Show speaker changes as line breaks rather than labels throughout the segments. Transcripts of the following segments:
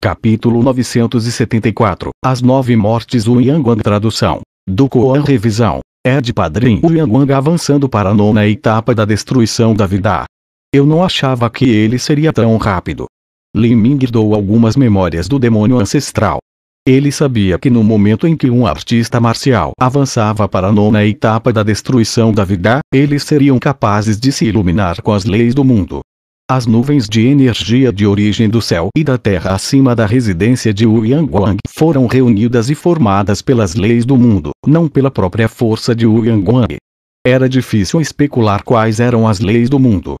Capítulo 974 As Nove Mortes O Yanguang Tradução do Koan Revisão é de padrinho O Yanguang avançando para a nona etapa da destruição da vida. Eu não achava que ele seria tão rápido. Lin Ming dou algumas memórias do demônio ancestral. Ele sabia que no momento em que um artista marcial avançava para a nona etapa da destruição da vida, eles seriam capazes de se iluminar com as leis do mundo. As nuvens de energia de origem do céu e da terra acima da residência de Wu Yanguang foram reunidas e formadas pelas leis do mundo, não pela própria força de Wu Yanguang. Era difícil especular quais eram as leis do mundo.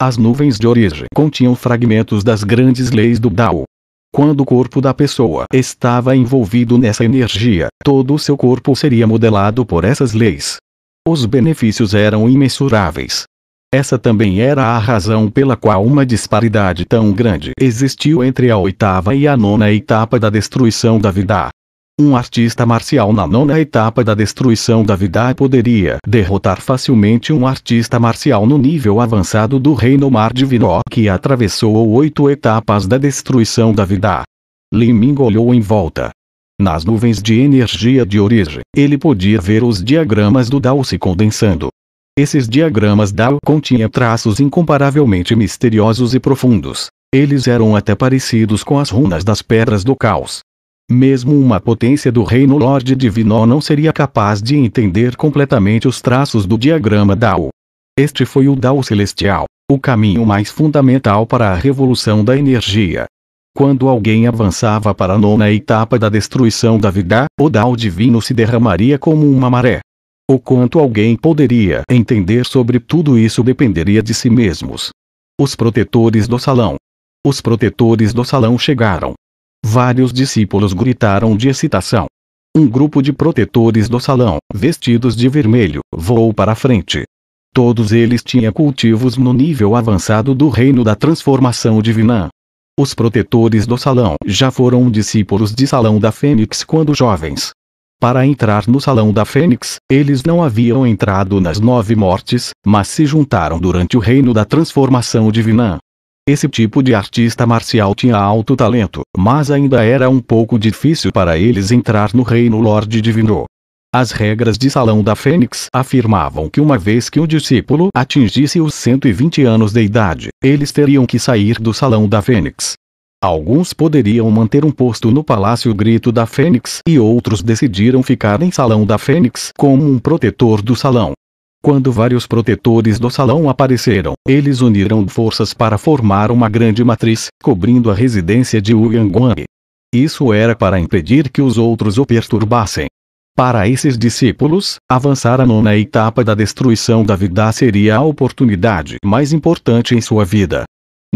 As nuvens de origem continham fragmentos das grandes leis do Dao. Quando o corpo da pessoa estava envolvido nessa energia, todo o seu corpo seria modelado por essas leis. Os benefícios eram imensuráveis. Essa também era a razão pela qual uma disparidade tão grande existiu entre a oitava e a nona etapa da destruição da vida. Um artista marcial na nona etapa da destruição da vida poderia derrotar facilmente um artista marcial no nível avançado do reino mar divino que atravessou oito etapas da destruição da vida. Liming olhou em volta. Nas nuvens de energia de origem, ele podia ver os diagramas do Dao se condensando, esses diagramas Dow continham traços incomparavelmente misteriosos e profundos. Eles eram até parecidos com as runas das pedras do caos. Mesmo uma potência do reino Lorde Divino não seria capaz de entender completamente os traços do diagrama Dao. Este foi o Dao Celestial, o caminho mais fundamental para a revolução da energia. Quando alguém avançava para a nona etapa da destruição da vida, o Dao Divino se derramaria como uma maré. O quanto alguém poderia entender sobre tudo isso dependeria de si mesmos. Os protetores do salão. Os protetores do salão chegaram. Vários discípulos gritaram de excitação. Um grupo de protetores do salão, vestidos de vermelho, voou para a frente. Todos eles tinham cultivos no nível avançado do reino da transformação divina. Os protetores do salão já foram discípulos de Salão da Fênix quando jovens. Para entrar no Salão da Fênix, eles não haviam entrado nas Nove Mortes, mas se juntaram durante o reino da transformação divina. Esse tipo de artista marcial tinha alto talento, mas ainda era um pouco difícil para eles entrar no reino Lorde Divino. As regras de Salão da Fênix afirmavam que uma vez que um discípulo atingisse os 120 anos de idade, eles teriam que sair do Salão da Fênix. Alguns poderiam manter um posto no Palácio Grito da Fênix e outros decidiram ficar em Salão da Fênix como um protetor do salão. Quando vários protetores do salão apareceram, eles uniram forças para formar uma grande matriz, cobrindo a residência de Wuyan Isso era para impedir que os outros o perturbassem. Para esses discípulos, avançar a nona etapa da destruição da vida seria a oportunidade mais importante em sua vida.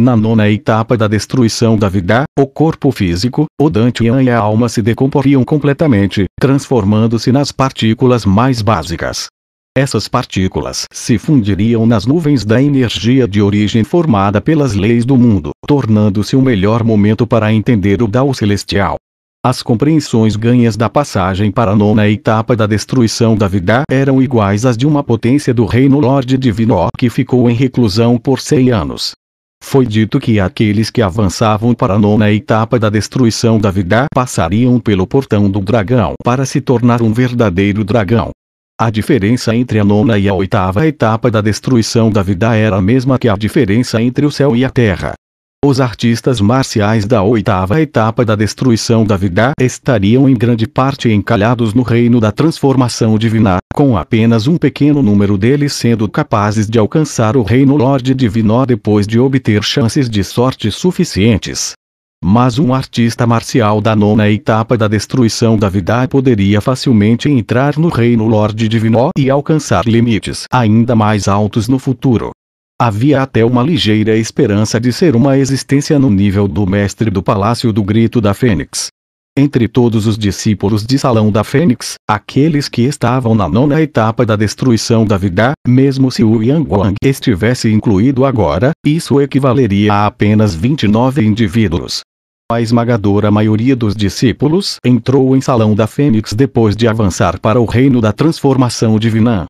Na nona etapa da destruição da vida, o corpo físico, o Dantian e a alma se decomporiam completamente, transformando-se nas partículas mais básicas. Essas partículas se fundiriam nas nuvens da energia de origem formada pelas leis do mundo, tornando-se o melhor momento para entender o Dao Celestial. As compreensões ganhas da passagem para a nona etapa da destruição da vida eram iguais às de uma potência do reino Lorde Divino que ficou em reclusão por 100 anos, foi dito que aqueles que avançavam para a nona etapa da destruição da vida passariam pelo portão do dragão para se tornar um verdadeiro dragão. A diferença entre a nona e a oitava etapa da destruição da vida era a mesma que a diferença entre o céu e a terra. Os artistas marciais da oitava etapa da destruição da vida estariam em grande parte encalhados no reino da transformação divina, com apenas um pequeno número deles sendo capazes de alcançar o reino Lorde Divino depois de obter chances de sorte suficientes. Mas um artista marcial da nona etapa da destruição da vida poderia facilmente entrar no reino Lorde Divino e alcançar limites ainda mais altos no futuro. Havia até uma ligeira esperança de ser uma existência no nível do mestre do Palácio do Grito da Fênix. Entre todos os discípulos de Salão da Fênix, aqueles que estavam na nona etapa da destruição da vida, mesmo se o Yang Wang estivesse incluído agora, isso equivaleria a apenas 29 indivíduos. A esmagadora maioria dos discípulos entrou em Salão da Fênix depois de avançar para o reino da transformação divina.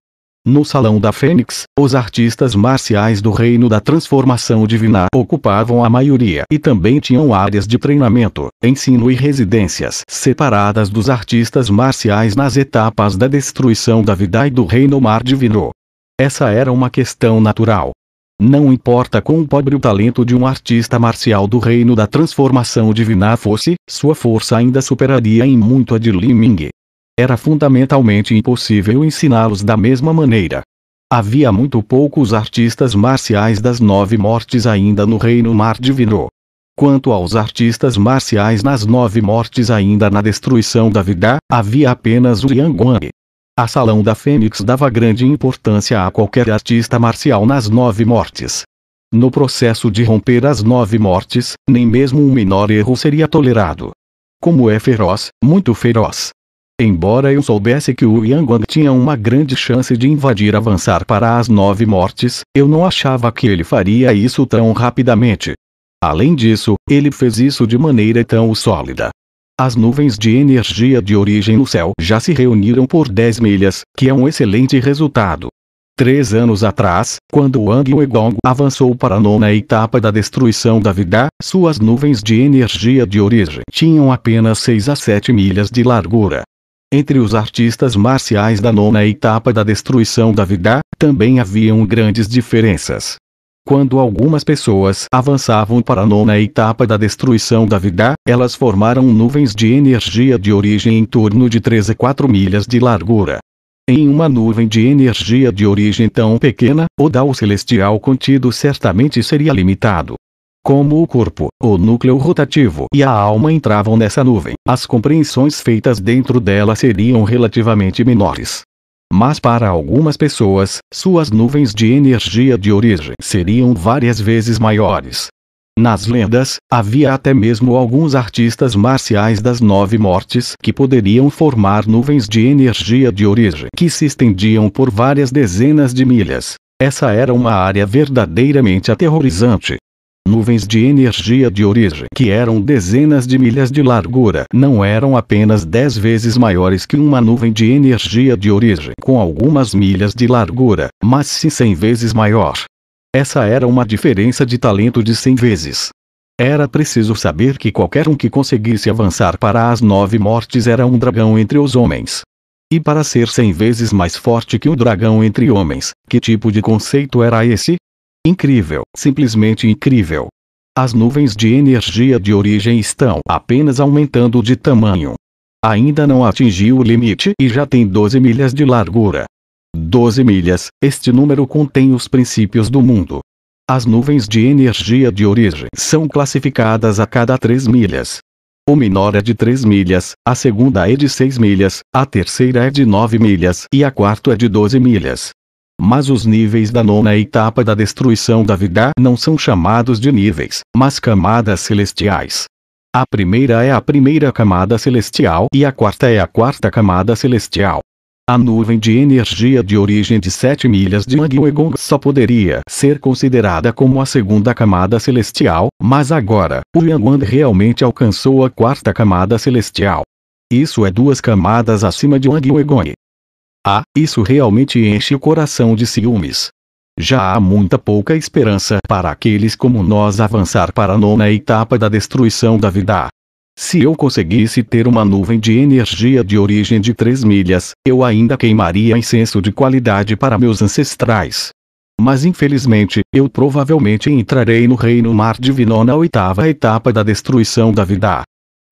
No Salão da Fênix, os artistas marciais do Reino da Transformação Divina ocupavam a maioria e também tinham áreas de treinamento, ensino e residências separadas dos artistas marciais nas etapas da destruição da vida e do Reino Mar Divino. Essa era uma questão natural. Não importa quão pobre o talento de um artista marcial do reino da transformação divina fosse, sua força ainda superaria em muito a de Li Ming, era fundamentalmente impossível ensiná-los da mesma maneira. Havia muito poucos artistas marciais das nove mortes ainda no reino mar divino. Quanto aos artistas marciais nas nove mortes ainda na destruição da vida, havia apenas o Yanguang. A Salão da Fênix dava grande importância a qualquer artista marcial nas nove mortes. No processo de romper as nove mortes, nem mesmo um menor erro seria tolerado. Como é feroz, muito feroz, Embora eu soubesse que o Yanguang tinha uma grande chance de invadir avançar para as nove mortes, eu não achava que ele faria isso tão rapidamente. Além disso, ele fez isso de maneira tão sólida. As nuvens de energia de origem no céu já se reuniram por 10 milhas, que é um excelente resultado. Três anos atrás, quando Wang Wegong avançou para a nona etapa da destruição da vida, suas nuvens de energia de origem tinham apenas 6 a 7 milhas de largura. Entre os artistas marciais da nona etapa da destruição da vida, também haviam grandes diferenças. Quando algumas pessoas avançavam para a nona etapa da destruição da vida, elas formaram nuvens de energia de origem em torno de 3 a 4 milhas de largura. Em uma nuvem de energia de origem tão pequena, o Dao celestial contido certamente seria limitado. Como o corpo, o núcleo rotativo e a alma entravam nessa nuvem, as compreensões feitas dentro dela seriam relativamente menores. Mas para algumas pessoas, suas nuvens de energia de origem seriam várias vezes maiores. Nas lendas, havia até mesmo alguns artistas marciais das Nove Mortes que poderiam formar nuvens de energia de origem que se estendiam por várias dezenas de milhas. Essa era uma área verdadeiramente aterrorizante. Nuvens de energia de origem que eram dezenas de milhas de largura não eram apenas dez vezes maiores que uma nuvem de energia de origem com algumas milhas de largura, mas sim cem vezes maior. Essa era uma diferença de talento de cem vezes. Era preciso saber que qualquer um que conseguisse avançar para as nove mortes era um dragão entre os homens. E para ser cem vezes mais forte que o um dragão entre homens, que tipo de conceito era esse? Incrível, simplesmente incrível. As nuvens de energia de origem estão apenas aumentando de tamanho. Ainda não atingiu o limite e já tem 12 milhas de largura. 12 milhas, este número contém os princípios do mundo. As nuvens de energia de origem são classificadas a cada 3 milhas. O menor é de 3 milhas, a segunda é de 6 milhas, a terceira é de 9 milhas e a quarta é de 12 milhas. Mas os níveis da nona etapa da destruição da vida não são chamados de níveis, mas camadas celestiais. A primeira é a primeira camada celestial e a quarta é a quarta camada celestial. A nuvem de energia de origem de 7 milhas de Magwegong só poderia ser considerada como a segunda camada celestial, mas agora, o Yanguan realmente alcançou a quarta camada celestial. Isso é duas camadas acima de Wang ah, isso realmente enche o coração de ciúmes. Já há muita pouca esperança para aqueles como nós avançar para a nona etapa da destruição da vida. Se eu conseguisse ter uma nuvem de energia de origem de 3 milhas, eu ainda queimaria incenso de qualidade para meus ancestrais. Mas infelizmente, eu provavelmente entrarei no reino mar divino na oitava etapa da destruição da vida.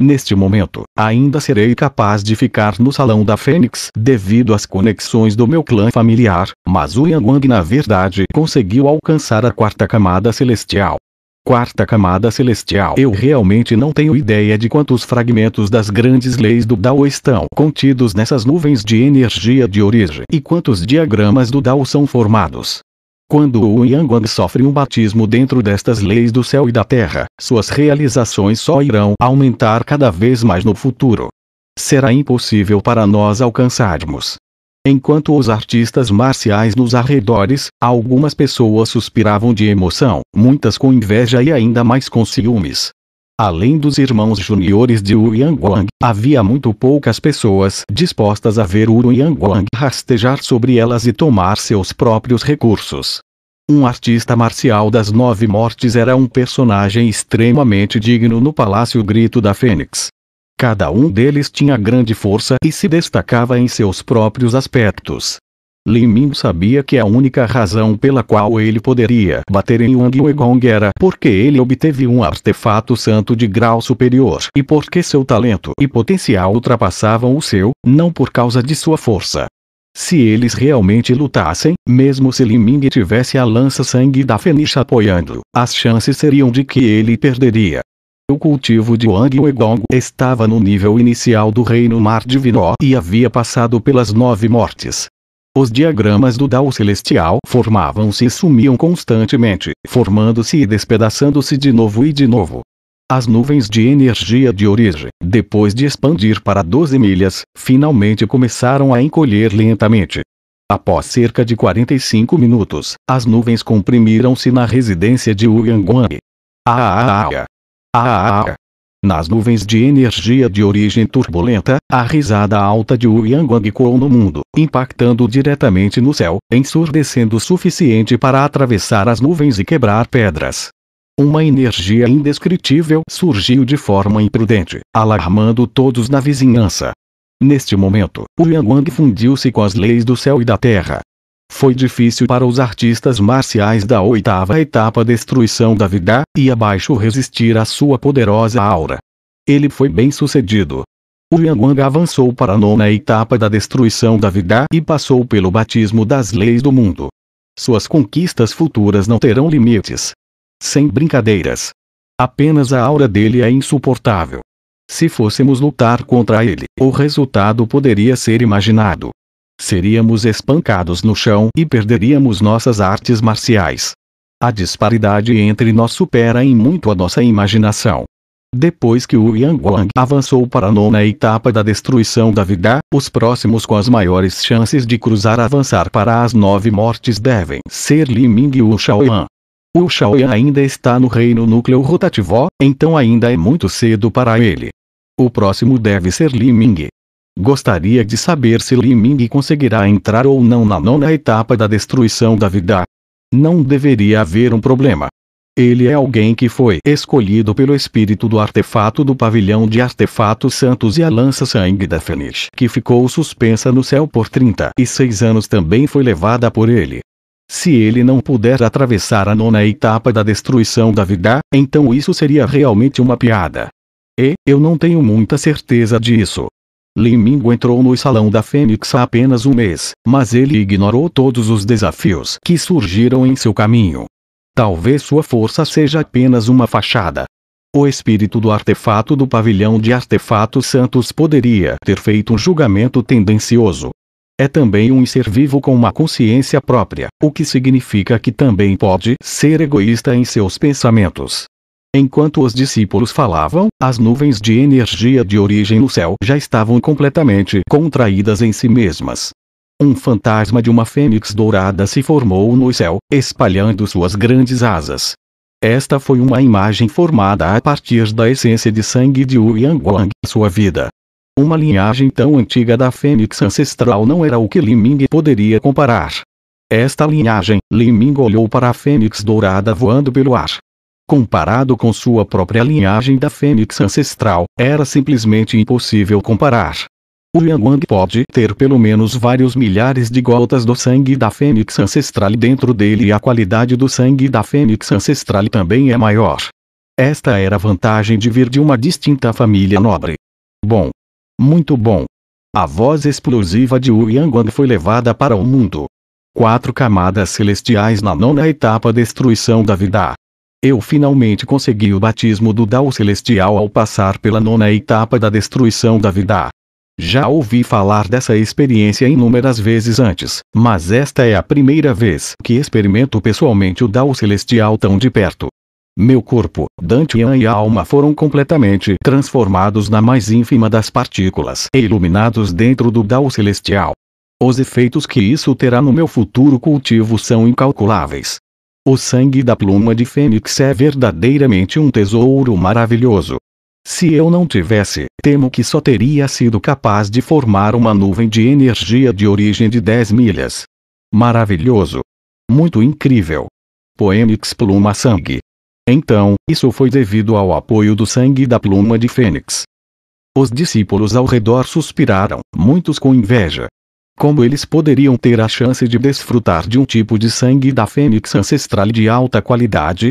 Neste momento, ainda serei capaz de ficar no Salão da Fênix devido às conexões do meu clã familiar, mas o Yang na verdade conseguiu alcançar a quarta camada celestial. Quarta camada celestial. Eu realmente não tenho ideia de quantos fragmentos das grandes leis do Dao estão contidos nessas nuvens de energia de origem e quantos diagramas do Dao são formados. Quando o Yanguang sofre um batismo dentro destas leis do céu e da terra, suas realizações só irão aumentar cada vez mais no futuro. Será impossível para nós alcançarmos. Enquanto os artistas marciais nos arredores, algumas pessoas suspiravam de emoção, muitas com inveja e ainda mais com ciúmes, Além dos irmãos júniores de Uyang Wang, havia muito poucas pessoas dispostas a ver Uyang Wang rastejar sobre elas e tomar seus próprios recursos. Um artista marcial das Nove Mortes era um personagem extremamente digno no Palácio Grito da Fênix. Cada um deles tinha grande força e se destacava em seus próprios aspectos. Liming sabia que a única razão pela qual ele poderia bater em Wang Wegong era porque ele obteve um artefato santo de grau superior e porque seu talento e potencial ultrapassavam o seu, não por causa de sua força. Se eles realmente lutassem, mesmo se Liming tivesse a lança sangue da Fenix apoiando, as chances seriam de que ele perderia. O cultivo de Wang Wegong estava no nível inicial do Reino Mar Divino e havia passado pelas nove mortes, os diagramas do Dao celestial formavam-se e sumiam constantemente, formando-se e despedaçando-se de novo e de novo. As nuvens de energia de origem, depois de expandir para 12 milhas, finalmente começaram a encolher lentamente. Após cerca de 45 minutos, as nuvens comprimiram-se na residência de Wang. Ah, ah, ah, ah. Ah, ah, ah. Nas nuvens de energia de origem turbulenta, a risada alta de Wu Yang ecoou no mundo, impactando diretamente no céu, ensurdecendo o suficiente para atravessar as nuvens e quebrar pedras. Uma energia indescritível surgiu de forma imprudente, alarmando todos na vizinhança. Neste momento, o fundiu-se com as leis do céu e da terra, foi difícil para os artistas marciais da oitava etapa destruição da vida, e abaixo resistir à sua poderosa aura. Ele foi bem sucedido. O Yanguang avançou para a nona etapa da destruição da vida e passou pelo batismo das leis do mundo. Suas conquistas futuras não terão limites. Sem brincadeiras. Apenas a aura dele é insuportável. Se fôssemos lutar contra ele, o resultado poderia ser imaginado seríamos espancados no chão e perderíamos nossas artes marciais. A disparidade entre nós supera em muito a nossa imaginação. Depois que o Yang avançou para a nona etapa da destruição da vida, os próximos com as maiores chances de cruzar avançar para as nove mortes devem ser Li Ming e Wu Shaoyan. Wu Shaoyan ainda está no reino núcleo rotativo, então ainda é muito cedo para ele. O próximo deve ser Li Ming. Gostaria de saber se Li Ming conseguirá entrar ou não na nona etapa da destruição da vida. Não deveria haver um problema. Ele é alguém que foi escolhido pelo espírito do artefato do pavilhão de artefatos santos e a lança sangue da Fenix, que ficou suspensa no céu por 36 anos também foi levada por ele. Se ele não puder atravessar a nona etapa da destruição da vida, então isso seria realmente uma piada. E, eu não tenho muita certeza disso. Limingo entrou no Salão da Fênix há apenas um mês, mas ele ignorou todos os desafios que surgiram em seu caminho. Talvez sua força seja apenas uma fachada. O espírito do artefato do pavilhão de artefatos santos poderia ter feito um julgamento tendencioso. É também um ser vivo com uma consciência própria, o que significa que também pode ser egoísta em seus pensamentos. Enquanto os discípulos falavam, as nuvens de energia de origem no céu já estavam completamente contraídas em si mesmas. Um fantasma de uma fênix dourada se formou no céu, espalhando suas grandes asas. Esta foi uma imagem formada a partir da essência de sangue de Wu Yang sua vida. Uma linhagem tão antiga da fênix ancestral não era o que Li Ming poderia comparar. Esta linhagem, Li Ming olhou para a fênix dourada voando pelo ar comparado com sua própria linhagem da fênix ancestral, era simplesmente impossível comparar. O Yang pode ter pelo menos vários milhares de gotas do sangue da fênix ancestral dentro dele e a qualidade do sangue da fênix ancestral também é maior. Esta era a vantagem de vir de uma distinta família nobre. Bom. Muito bom. A voz explosiva de Wu Yanguang foi levada para o mundo. Quatro camadas celestiais na nona etapa destruição da vida. Eu finalmente consegui o batismo do Dao Celestial ao passar pela nona etapa da destruição da vida. Já ouvi falar dessa experiência inúmeras vezes antes, mas esta é a primeira vez que experimento pessoalmente o Dao Celestial tão de perto. Meu corpo, Dante e a alma foram completamente transformados na mais ínfima das partículas e iluminados dentro do Dao Celestial. Os efeitos que isso terá no meu futuro cultivo são incalculáveis. O sangue da pluma de fênix é verdadeiramente um tesouro maravilhoso. Se eu não tivesse, temo que só teria sido capaz de formar uma nuvem de energia de origem de 10 milhas. Maravilhoso. Muito incrível. Poemix Pluma Sangue. Então, isso foi devido ao apoio do sangue da pluma de Fênix. Os discípulos ao redor suspiraram, muitos com inveja como eles poderiam ter a chance de desfrutar de um tipo de sangue da fênix ancestral de alta qualidade?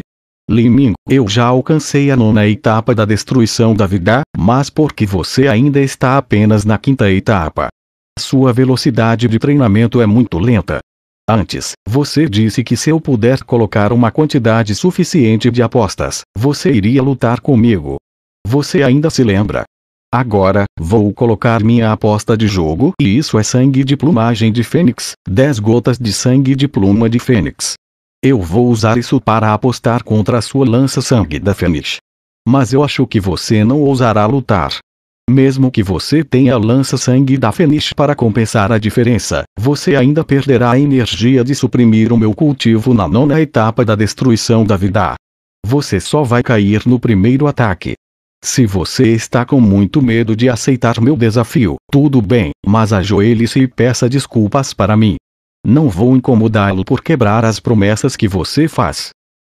Liming, eu já alcancei a nona etapa da destruição da vida, mas porque você ainda está apenas na quinta etapa? Sua velocidade de treinamento é muito lenta. Antes, você disse que se eu puder colocar uma quantidade suficiente de apostas, você iria lutar comigo. Você ainda se lembra? Agora, vou colocar minha aposta de jogo e isso é sangue de plumagem de fênix, 10 gotas de sangue de pluma de fênix. Eu vou usar isso para apostar contra a sua lança sangue da fênix. Mas eu acho que você não ousará lutar. Mesmo que você tenha a lança sangue da fênix para compensar a diferença, você ainda perderá a energia de suprimir o meu cultivo na nona etapa da destruição da vida. Você só vai cair no primeiro ataque. Se você está com muito medo de aceitar meu desafio, tudo bem, mas ajoelhe-se e peça desculpas para mim. Não vou incomodá-lo por quebrar as promessas que você faz.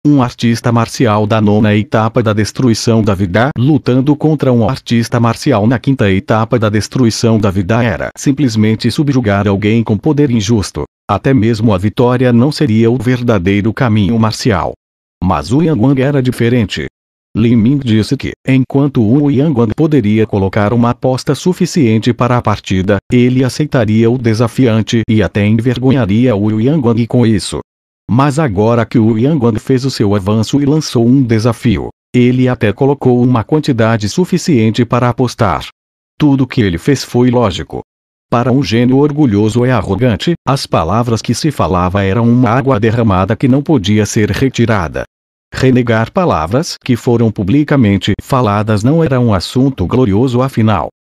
Um artista marcial da nona etapa da destruição da vida lutando contra um artista marcial na quinta etapa da destruição da vida era simplesmente subjugar alguém com poder injusto. Até mesmo a vitória não seria o verdadeiro caminho marcial. Mas o Yang Wang era diferente. Lin Ming disse que, enquanto Wu Yanguan poderia colocar uma aposta suficiente para a partida, ele aceitaria o desafiante e até envergonharia Wu Yanguan com isso. Mas agora que Wu Yanguan fez o seu avanço e lançou um desafio, ele até colocou uma quantidade suficiente para apostar. Tudo que ele fez foi lógico. Para um gênio orgulhoso e arrogante, as palavras que se falava eram uma água derramada que não podia ser retirada. Renegar palavras que foram publicamente faladas não era um assunto glorioso afinal.